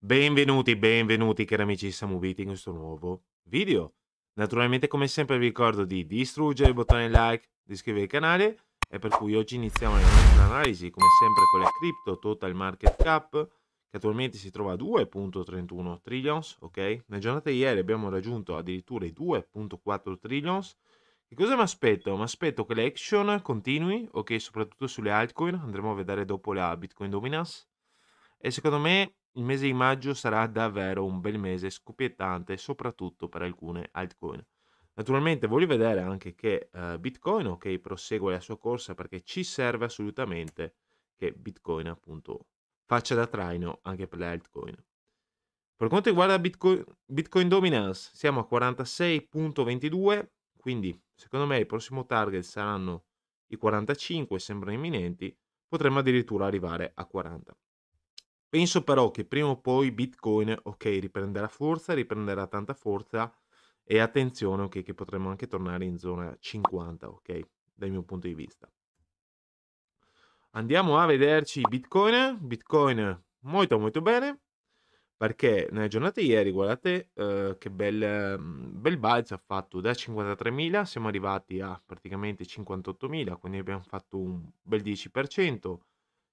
Benvenuti, benvenuti cari amici di Samubiti in questo nuovo video. Naturalmente come sempre vi ricordo di distruggere il bottone like, di iscrivervi al canale e per cui oggi iniziamo la nostra analisi come sempre con le crypto total market cap che attualmente si trova a 2.31 trillions, ok? Nella giornata di ieri abbiamo raggiunto addirittura i 2.4 trillions che cosa mi aspetto? Mi aspetto che l'action continui, ok, soprattutto sulle altcoin, andremo a vedere dopo la Bitcoin Dominance. E secondo me il mese di maggio sarà davvero un bel mese scoppiettante, soprattutto per alcune altcoin. Naturalmente voglio vedere anche che uh, Bitcoin, ok, prosegue la sua corsa perché ci serve assolutamente che Bitcoin appunto faccia da traino anche per le altcoin. Per quanto riguarda Bitcoin, Bitcoin Dominance, siamo a 46.22, quindi, secondo me, il prossimo target saranno i 45, sembrano imminenti, potremmo addirittura arrivare a 40. Penso però che prima o poi Bitcoin, ok, riprenderà forza, riprenderà tanta forza e attenzione, ok, che potremmo anche tornare in zona 50, ok, dal mio punto di vista. Andiamo a vederci Bitcoin, Bitcoin molto molto bene, perché nella giornata di ieri, guardate eh, che bel, mm, bel balzo ha fatto, da 53.000 siamo arrivati a praticamente 58.000, quindi abbiamo fatto un bel 10%.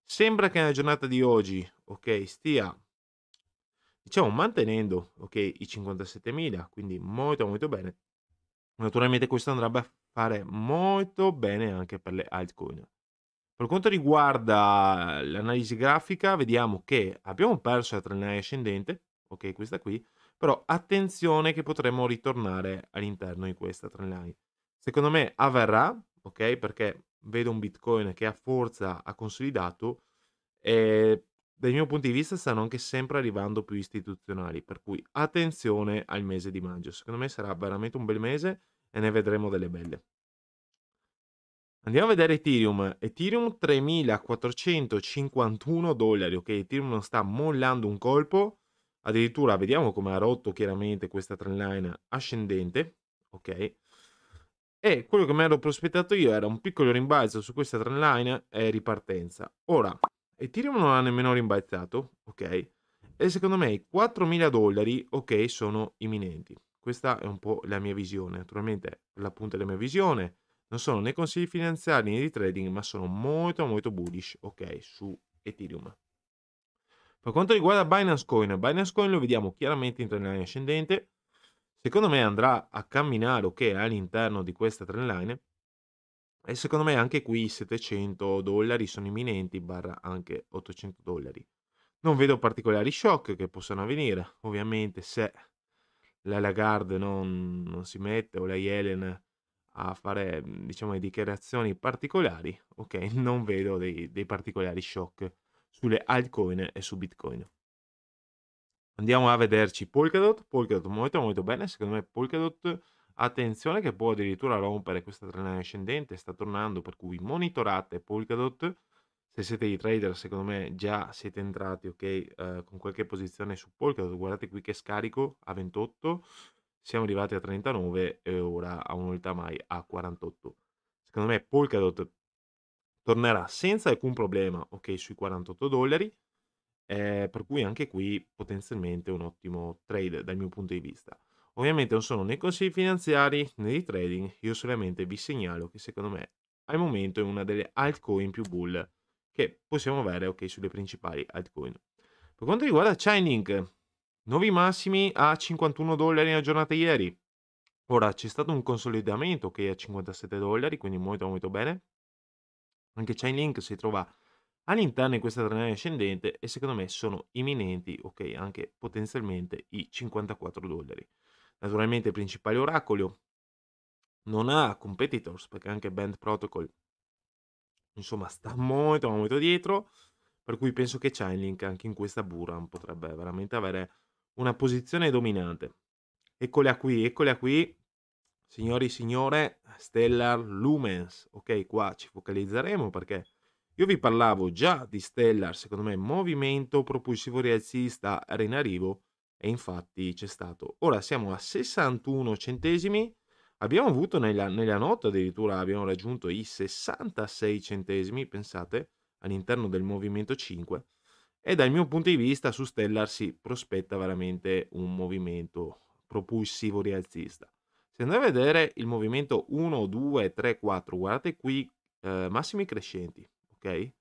Sembra che nella giornata di oggi, ok, stia, diciamo, mantenendo, ok, i 57.000, quindi molto molto bene. Naturalmente questo andrebbe a fare molto bene anche per le altcoin. Per quanto riguarda l'analisi grafica, vediamo che abbiamo perso la trinaria ascendente, ok, questa qui, però attenzione che potremmo ritornare all'interno di questa trendline. Secondo me avverrà, ok, perché vedo un Bitcoin che a forza ha consolidato e dal mio punto di vista stanno anche sempre arrivando più istituzionali, per cui attenzione al mese di maggio. Secondo me sarà veramente un bel mese e ne vedremo delle belle. Andiamo a vedere Ethereum. Ethereum 3451 dollari, ok? Ethereum non sta mollando un colpo. Addirittura vediamo come ha rotto chiaramente questa trend line ascendente, ok? E quello che mi ero prospettato io era un piccolo rimbalzo su questa trend line e ripartenza. Ora, Ethereum non ha nemmeno rimbalzato, ok? E secondo me i 4.000 dollari, ok, sono imminenti. Questa è un po' la mia visione. Naturalmente, la punta della mia visione non sono né consigli finanziari né di trading, ma sono molto molto bullish, ok, su Ethereum. Per quanto riguarda Binance Coin, Binance Coin lo vediamo chiaramente in trend line ascendente, secondo me andrà a camminare, ok, all'interno di questa trend line. e secondo me anche qui 700 dollari sono imminenti, barra anche 800 dollari. Non vedo particolari shock che possano avvenire, ovviamente se la Lagarde non, non si mette o la Yellen a fare mhmm, diciamo dichiarazioni particolari, ok, non vedo dei, dei particolari shock sulle altcoin e su Bitcoin. Andiamo a vederci Polkadot, Polkadot molto molto bene, secondo me Polkadot attenzione che può addirittura rompere questa trend ascendente, sta tornando, per cui monitorate Polkadot, se siete i trader secondo me già siete entrati ok eh, con qualche posizione su Polkadot, guardate qui che scarico a 28, siamo arrivati a 39 e ora a un'unità mai a 48. Secondo me Polkadot tornerà senza alcun problema, ok, sui 48 dollari, eh, per cui anche qui potenzialmente un ottimo trade dal mio punto di vista. Ovviamente non sono né consigli finanziari né di trading, io solamente vi segnalo che secondo me al momento è una delle altcoin più bull che possiamo avere ok sulle principali altcoin. Per quanto riguarda Chainlink, Nuovi massimi a 51 dollari nella giornata ieri. Ora c'è stato un consolidamento che è a 57 dollari, quindi molto molto bene. Anche Chainlink si trova all'interno di questa trenata ascendente e secondo me sono imminenti, ok, anche potenzialmente i 54 dollari. Naturalmente il principale oracolo non ha competitors perché anche Band Protocol insomma sta molto molto dietro, per cui penso che Chainlink anche in questa Buran potrebbe veramente avere una posizione dominante. Eccole qui, eccole qui, signori e signore, Stellar Lumens. Ok, qua ci focalizzeremo perché io vi parlavo già di Stellar, secondo me, movimento propulsivo rialzista era in arrivo e infatti c'è stato. Ora siamo a 61 centesimi, abbiamo avuto nella, nella notte addirittura, abbiamo raggiunto i 66 centesimi, pensate, all'interno del movimento 5 e dal mio punto di vista su Stellar si prospetta veramente un movimento propulsivo rialzista. Se andate a vedere il movimento 1, 2, 3, 4, guardate qui eh, massimi crescenti, ok?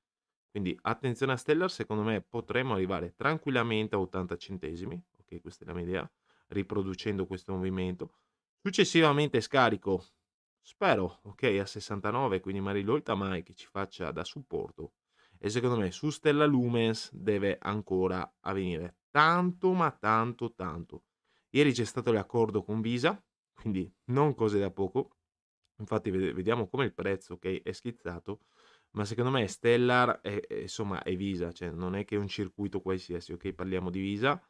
Quindi attenzione a Stellar, secondo me potremmo arrivare tranquillamente a 80 centesimi, ok? Questa è la mia idea, riproducendo questo movimento. Successivamente scarico, spero, ok, a 69, quindi Marilolta mai che ci faccia da supporto e secondo me su Stella Lumens deve ancora avvenire tanto ma tanto tanto. Ieri c'è stato l'accordo con Visa, quindi non cose da poco, infatti vediamo come il prezzo che è schizzato, ma secondo me Stellar è, insomma, è Visa, cioè non è che è un circuito qualsiasi, ok? Parliamo di Visa.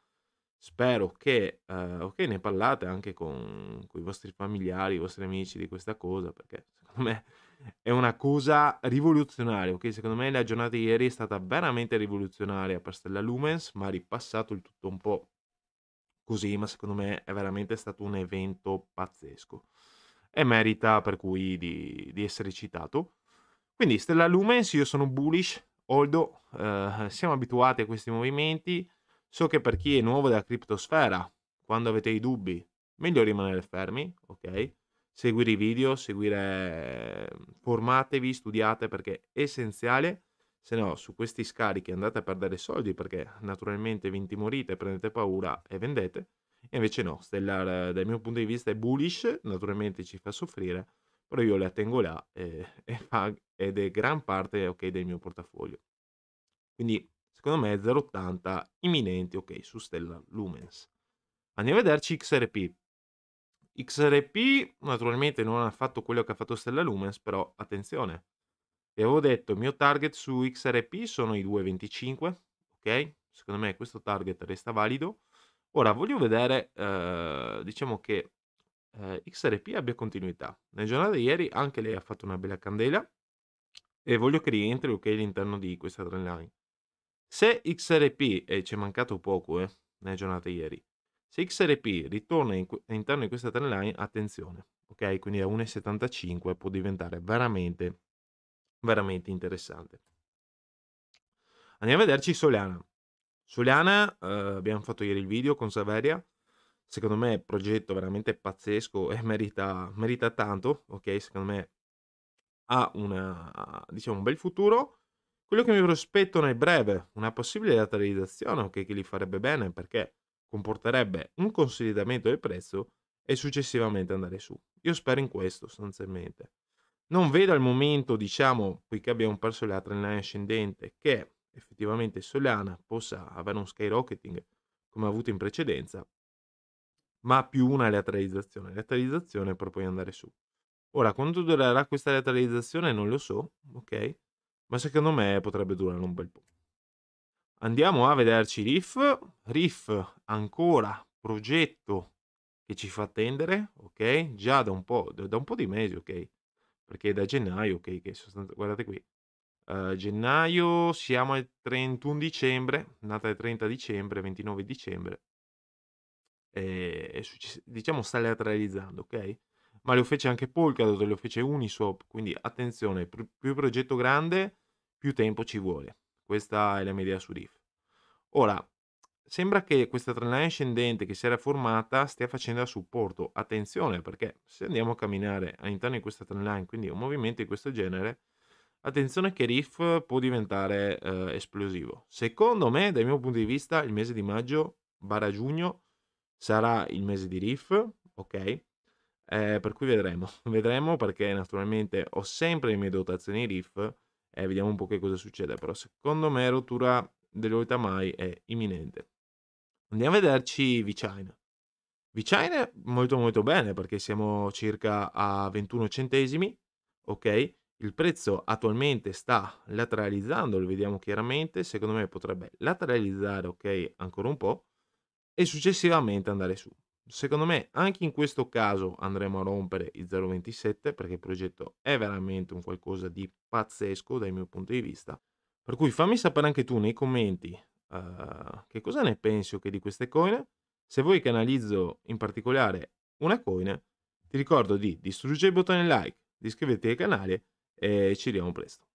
Spero che uh, okay, ne parlate anche con, con, i vostri familiari, i vostri amici di questa cosa, perché secondo me è una cosa rivoluzionaria, ok? Secondo me la giornata di ieri è stata veramente rivoluzionaria per Stella Lumens, ma ha ripassato il tutto un po' così, ma secondo me è veramente stato un evento pazzesco e merita per cui di, di essere citato. Quindi Stella Lumens, io sono bullish, Oldo, eh, siamo abituati a questi movimenti, so che per chi è nuovo della criptosfera, quando avete i dubbi, meglio rimanere fermi, ok? seguire i video, seguire... Ehm, formatevi, studiate perché è essenziale, se no su questi scarichi andate a perdere soldi perché naturalmente vi intimorite, prendete paura e vendete, e invece no, Stellar eh, dal mio punto di vista è bullish, naturalmente ci fa soffrire, però io la tengo là e, e fa, ed è gran parte okay, del mio portafoglio. Quindi secondo me 0,80 imminenti ok su Stellar Lumens. Andiamo a vederci XRP. XRP naturalmente non ha fatto quello che ha fatto Stella Lumens, però attenzione. Vi avevo detto, il mio target su XRP sono i 2,25, ok? Secondo me questo target resta valido. Ora voglio vedere, eh, diciamo che eh, XRP abbia continuità. Nella giornata di ieri anche lei ha fatto una bella candela e voglio che rientri ok all'interno di questa trendline. Se XRP, e eh, ci è mancato poco eh, nella giornata di ieri, se XRP ritorna in, all'interno di questa trendline, attenzione, ok? Quindi a 1,75 può diventare veramente, veramente interessante. Andiamo a vederci Solana. Solana, eh, abbiamo fatto ieri il video con Saveria, secondo me è un progetto veramente pazzesco e merita, merita tanto, ok? Secondo me ha una, diciamo, un bel futuro. Quello che mi prospetto nel breve, una possibile lateralizzazione, ok? Che li farebbe bene perché comporterebbe un consolidamento del prezzo e successivamente andare su. Io spero in questo sostanzialmente. Non vedo al momento, diciamo, poiché abbiamo perso la trendline ascendente, che effettivamente Solana possa avere un skyrocketing come ha avuto in precedenza, ma più una lateralizzazione. Lateralizzazione per poi andare su. Ora, quanto durerà questa lateralizzazione non lo so, ok? Ma secondo me potrebbe durare un bel po'. Andiamo a vederci Riff. Riff ancora progetto che ci fa attendere, ok? Già da un po', da un po di mesi, ok? Perché da gennaio, ok, che sostanza, guardate qui. Uh, gennaio siamo al 31 dicembre, nata il 30 dicembre, 29 dicembre. E, e diciamo sta lateralizzando, ok? ma lo fece anche Polkadot, lo fece Uniswap, quindi attenzione, più progetto grande, più tempo ci vuole. Questa è la mia idea su Riff. Ora, sembra che questa trendline ascendente che si era formata stia facendo a supporto. Attenzione, perché se andiamo a camminare all'interno di questa trendline, quindi un movimento di questo genere, attenzione che Riff può diventare eh, esplosivo. Secondo me, dal mio punto di vista, il mese di maggio barra giugno sarà il mese di Riff, ok? Eh, per cui vedremo, vedremo perché naturalmente ho sempre le mie dotazioni RIF, eh, vediamo un po' che cosa succede, però secondo me rottura dell'Oitamai è imminente. Andiamo a vederci Vicina. Vicina molto molto bene perché siamo circa a 21 centesimi, ok? Il prezzo attualmente sta lateralizzando, lo vediamo chiaramente, secondo me potrebbe lateralizzare, ok, ancora un po' e successivamente andare su. Secondo me anche in questo caso andremo a rompere il 0,27 perché il progetto è veramente un qualcosa di pazzesco dal mio punto di vista. Per cui fammi sapere anche tu nei commenti uh, che cosa ne pensi che di queste coin. Se vuoi che analizzo in particolare una coin, ti ricordo di distruggere il bottone like, di iscriverti al canale e ci vediamo presto.